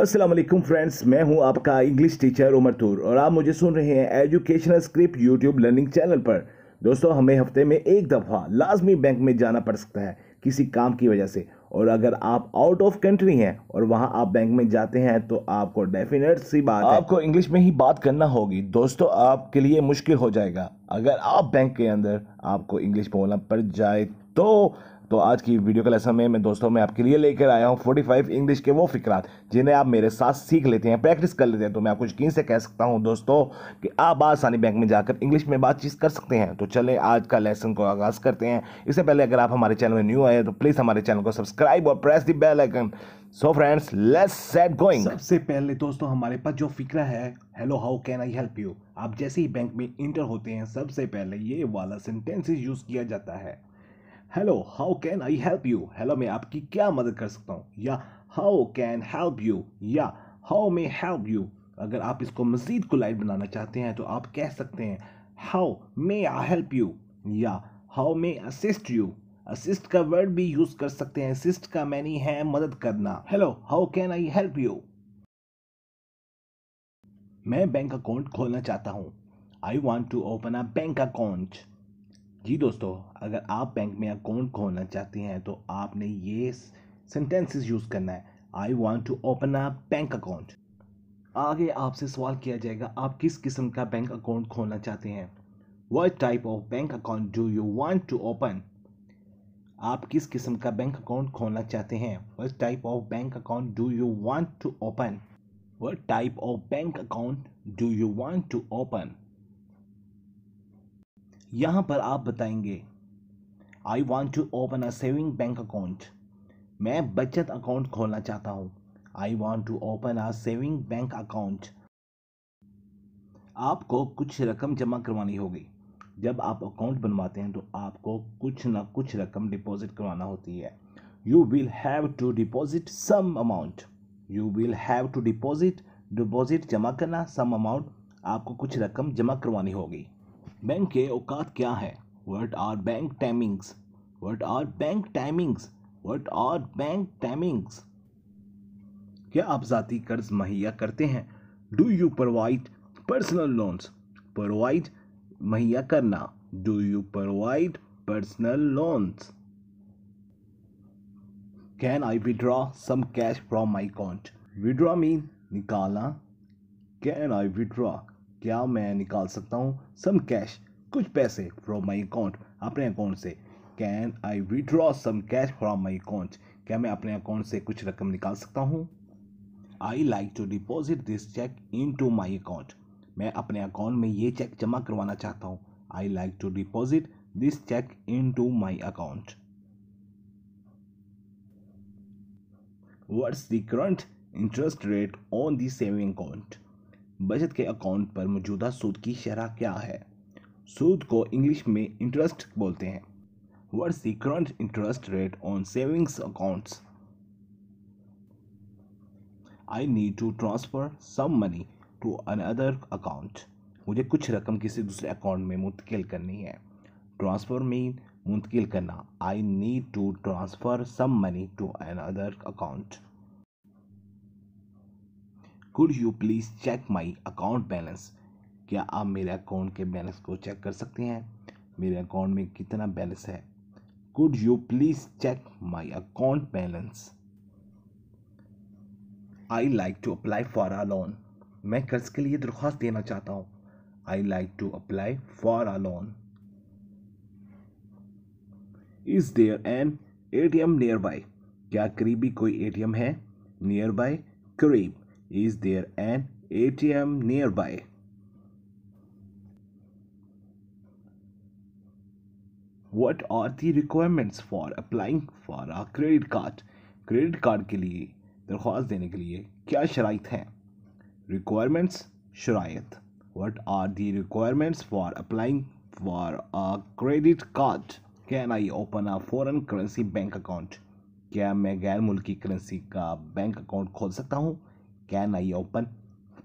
Aslam friends मैं हूं आपका इंग्लिश टीचर उमर तूर और आप मुझे सुन रहे हैं educational script YouTube learning channel पर दोस्तों हमें हफ्ते में एक दफ़ा लाजमी बैंक में जाना पड़ सकता है किसी काम की वजह से और अगर आप आउट ऑफ कंट्री हैं और वहां आप बैंक में जाते हैं तो आपको डेफिनेट सी बात आपको इंग्लिश में ही बात करना होगी दोस्तों आपके लिए मुश्किल हो जाएगा अगर आप बैंक के अंदर आपको इंग्लिश बोलना पड़ जाए तो तो आज की वीडियो का लेसन में मैं दोस्तों मैं आपके लिए लेकर आया हूँ फोर्टी फाइव इंग्लिश के वो फिक्रात जिन्हें आप मेरे साथ सीख लेते हैं प्रैक्टिस कर लेते हैं तो मैं आपको यकीन से कह सकता हूँ दोस्तों कि आप आसानी बैंक में जाकर इंग्लिश में बातचीत कर सकते हैं तो चले आज का लेसन को आगाज़ करते हैं इससे पहले अगर आप हमारे चैनल में न्यू आए तो प्लीज़ हमारे चैनल को सब्सक्राइब और press the bell icon so friends let's get going सबसे पहले दोस्तों हमारे पास जो फिक्रा है hello how can I help you आप जैसे ही बैंक में इंटर होते हैं सबसे पहले ये वाला सेंटेंस यूज़ किया जाता है hello how can I help you hello मैं आपकी क्या मदद कर सकता हूँ या हाउ कैन हेल्प यू या हाउ मे हेल्प यू अगर आप इसको मज़ीद कोलाइट बनाना चाहते हैं तो आप कह सकते हैं how may I help you या how may assist you assist का वर्ड भी यूज़ कर सकते हैं असिस्ट का मैनी है मदद करना hello how can I help you मैं बैंक अकाउंट खोलना चाहता हूँ I want to open a bank account जी दोस्तों अगर आप बैंक में अकाउंट खोलना चाहते हैं तो आपने ये सेंटेंसेस यूज़ करना है I want to open a bank account आगे आपसे सवाल किया जाएगा आप किस किस्म का बैंक अकाउंट खोलना चाहते हैं what type of bank account do you want to open आप किस किस्म का बैंक अकाउंट खोलना चाहते हैं what type of bank account do you want to open what type of bank account do you want to open यहाँ पर आप बताएंगे I want to open a saving bank account मैं बचत अकाउंट खोलना चाहता हूँ I want to open a saving bank account आपको कुछ रकम जमा करवानी होगी जब आप अकाउंट बनवाते हैं तो आपको कुछ ना कुछ रकम डिपॉजिट करवाना होती है you will have to deposit some amount you will have to deposit deposit जमा करना सम अमाउंट आपको कुछ रकम जमा करवानी होगी बैंक के औकात क्या है what are bank timings what are bank timings what are bank timings क्या आप ज़ाती कर्ज मुहैया करते हैं do you provide personal loans provide मुहैया करना do you provide personal loans can I withdraw some cash from my account withdraw mean निकालना कैन आई विड्रॉ क्या मैं निकाल सकता हूँ सम कैश कुछ पैसे फ्रॉम माई अकाउंट अपने अकाउंट से can I withdraw some cash from my account क्या मैं अपने अकाउंट से कुछ रकम निकाल सकता हूँ I like to deposit this cheque into my account मैं अपने अकाउंट में ये चेक जमा करवाना चाहता हूँ I like to deposit this cheque into my account what's the current interest rate on the saving account बचत के अकाउंट पर मौजूदा सूद की शरह क्या है सूद को इंग्लिश में इंटरेस्ट बोलते हैं what's the current interest rate on savings accounts I need to transfer some money to another account मुझे कुछ रकम किसी दूसरे अकाउंट में मुंतकिल करनी है ट्रांसफ़र मीन मुंतकिल करना I need to transfer some money to another account could you please check my account balance क्या आप मेरे अकाउंट के बैलेंस को चेक कर सकते हैं मेरे अकाउंट में कितना बैलेंस है could you please check my account balance I like to apply for a loan मैं कर्ज के लिए दरख्वास्त देना चाहता हूँ I like to apply for a loan is there an A T M nearby क्या करीबी कोई ए टी एम है नियर बाई करीब Is there an ATM nearby? What are the requirements for applying for a credit card? Credit card के लिए दरख्वास्त देने के लिए क्या शराइ हैं रिक्वायरमेंट्स शरात what are the requirements for applying for a credit card can I open a foreign currency bank account क्या मैं गैर मुल्की करेंसी का बैंक अकाउंट खोल सकता हूँ Can I open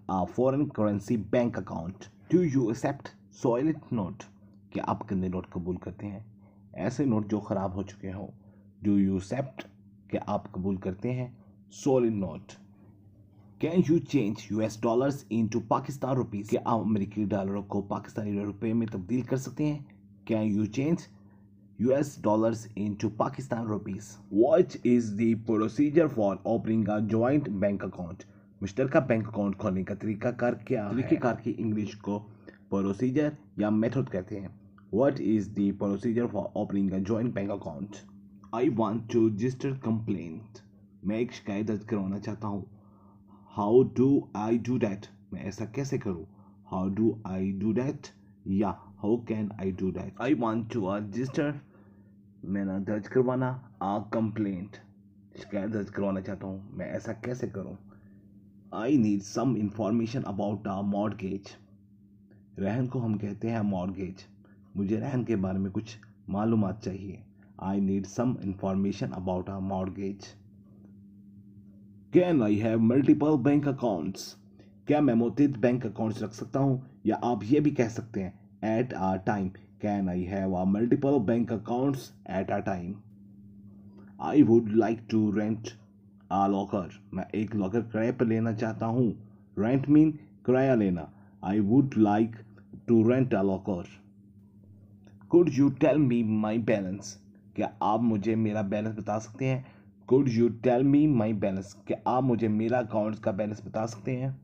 a foreign currency bank account? Do you accept soiled note? क्या आप गंदे नोट कबूल करते हैं ऐसे नोट जो ख़राब हो चुके हों डू यू एक्सेप्ट क्या आप कबूल करते हैं soiled note can you change U S dollars into Pakistan rupees क्या आप अमेरिकी डॉलरों को पाकिस्तानी रुपये में तब्दील कर सकते हैं can you change US dollars into Pakistan rupees. What is the procedure for opening a joint bank account? Mister का बैंक अकाउंट खोलने का तरीका कार क्या तो कार की इंग्लिश को प्रोसीजर या मेथड कहते हैं what is the procedure for opening a joint bank account I want to register complaint मैं एक शिकायत दर्ज करवाना चाहता हूँ how do I do that मैं ऐसा कैसे करूँ how do I do that या how can I do that I want to register ना दर्ज करवाना आ कंप्लेंट शिकायत दर्ज करवाना चाहता हूँ मैं ऐसा कैसे करूँ I need some information about a mortgage रहन को हम कहते हैं मॉडगेज मुझे रहन के बारे में कुछ मालूम चाहिए I need some information about a mortgage can I have multiple bank accounts क्या मैं मोतित बैंक अकाउंट्स रख सकता हूँ या आप ये भी कह सकते हैं at a time can I have a multiple bank accounts at a time I would like to rent a locker मैं एक लॉकर किराए पर लेना चाहता हूँ रेंट मीन किराया लेना I would like to rent a locker could you tell me my balance क्या आप मुझे मेरा बैलेंस बता सकते हैं could you tell me my balance क्या आप मुझे मेरा अकाउंट का बैलेंस बता सकते हैं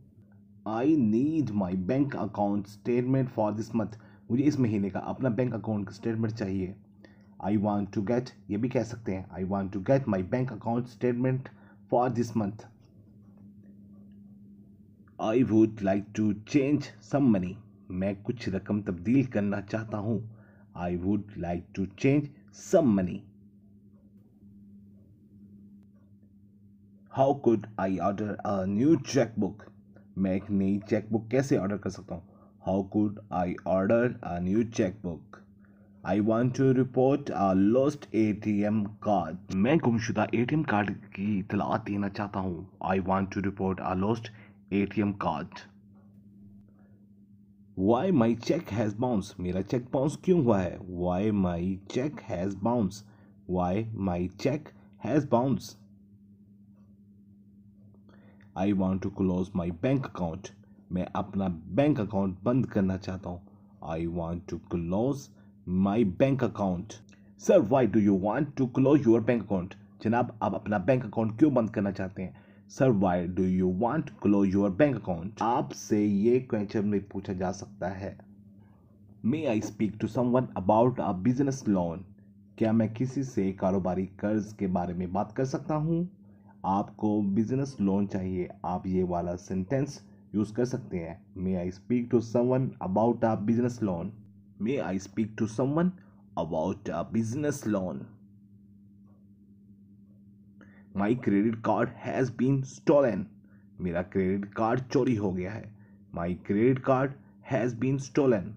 I need my bank account statement for this month मुझे इस महीने का अपना बैंक अकाउंट का स्टेटमेंट चाहिए आई वॉन्ट टू गेट ये भी कह सकते हैं I want to get my bank account statement for this month I would like to change some money मैं कुछ रकम तब्दील करना चाहता हूँ I would like to change some money how could I order a new cheque book मैं एक नई चेक बुक कैसे ऑर्डर कर सकता हूँ how could I order a new cheque book I want to report lost A T M card मैं गुमशुदा ए T M card की इतला देना चाहता हूँ I want to report a lost A T M card why my cheque has bounce मेरा cheque bounce क्यों हुआ है why my cheque has bounce why my cheque has bounce I want to close my bank account मैं अपना bank account बंद करना चाहता हूँ I want to close my bank account sir why do you want to close your bank account जनाब आप अपना bank account क्यों बंद करना चाहते हैं sir why do you want close your bank account आपसे ये क्वेश्चन में पूछा जा सकता है may I speak to one about a business loan क्या मैं किसी से कारोबारी कर्ज के बारे में बात कर सकता हूँ आपको बिजनेस लोन चाहिए आप ये वाला सेंटेंस यूज़ कर सकते हैं may I speak to someone about a business loan May I speak to someone about a business loan? My credit card has been stolen मेरा क्रेडिट कार्ड चोरी हो गया है my credit card has been stolen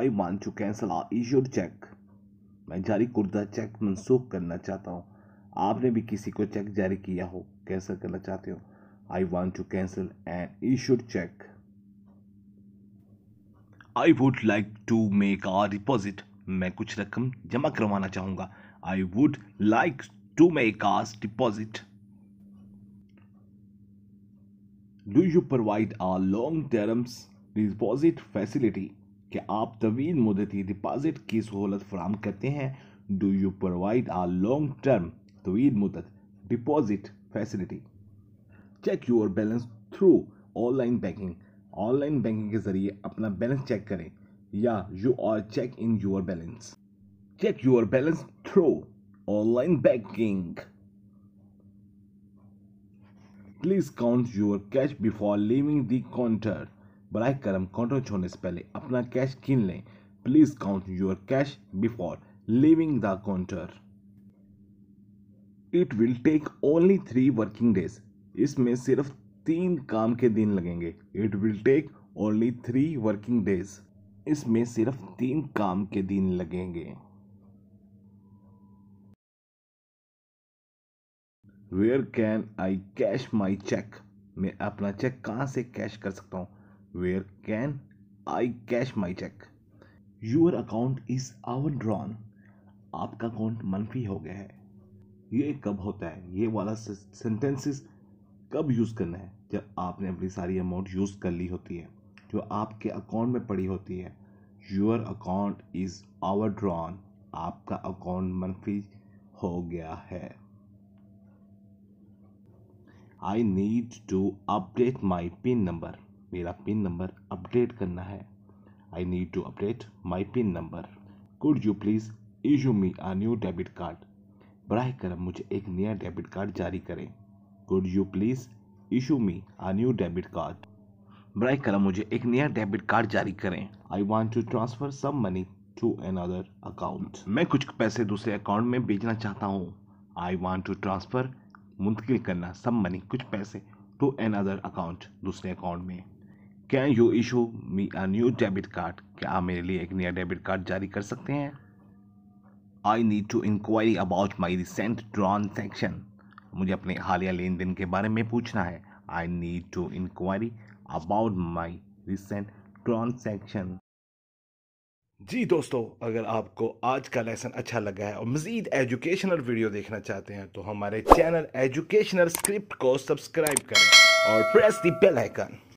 I want to cancel a issued cheque मैं जारी कुर्दा check मनसूख करना चाहता हूँ आपने भी किसी को चेक जारी किया हो कैंसिल करना चाहते हो I want to cancel an issued cheque I would like to make a deposit मैं कुछ रकम जमा करवाना चाहूँगा I would like to make a deposit do you provide a long terms deposit facility क्या आप तवील मुदती डिपॉजिट की सहूलत फ्राहम करते हैं do you provide a long term तवील मुदत deposit facility check your balance through online banking online banking के जरिए अपना बैलेंस चेक करें या you are check in your balance check your balance through online banking please count your cash before leaving the counter बर करम counter छोड़ने से पहले अपना कैश गिन लें please count your cash before leaving the counter it will take only three working days इसमें सिर्फ तीन काम के दिन लगेंगे it will take only three working days इसमें सिर्फ तीन काम के दिन लगेंगे where can I cash my cheque मैं अपना चेक कहाँ से कैश कर सकता हूँ where can I cash my cheque your account is overdrawn आपका अकाउंट मनफी हो गया है ये कब होता है ये वाला सेंटेंसेस कब यूज़ करना है जब आपने अपनी सारी अमाउंट यूज़ कर ली होती है जो आपके अकाउंट में पड़ी होती है your account is overdrawn आपका अकाउंट मनफी हो गया है I need to update my PIN number मेरा पिन नंबर अपडेट करना है I need to update my PIN number could you please issue me a new debit card बरह करम मुझे एक नया डेबिट कार्ड जारी करें could you please issue me a new debit card बर करम मुझे एक नया डेबिट कार्ड जारी करें I want to transfer some money to another account मैं कुछ पैसे दूसरे अकाउंट में भेजना चाहता हूँ आई वॉन्ट टू ट्रांसफ़र मुंतकिल करना सम मनी कुछ पैसे टू अनदर अकाउंट दूसरे अकाउंट में can you issue me a new debit card क्या आप मेरे लिए एक नया डेबिट कार्ड जारी कर सकते हैं I need to inquiry about my recent transaction मुझे अपने हालिया लेन देन के बारे में पूछना है I need to inquiry about my recent transaction जी दोस्तों अगर आपको आज का लेसन अच्छा लगा है और मज़ीद एजुकेशनल वीडियो देखना चाहते हैं तो हमारे चैनल एजुकेशनल स्क्रिप्ट को सब्सक्राइब करें और प्रेस दी बेल आइकन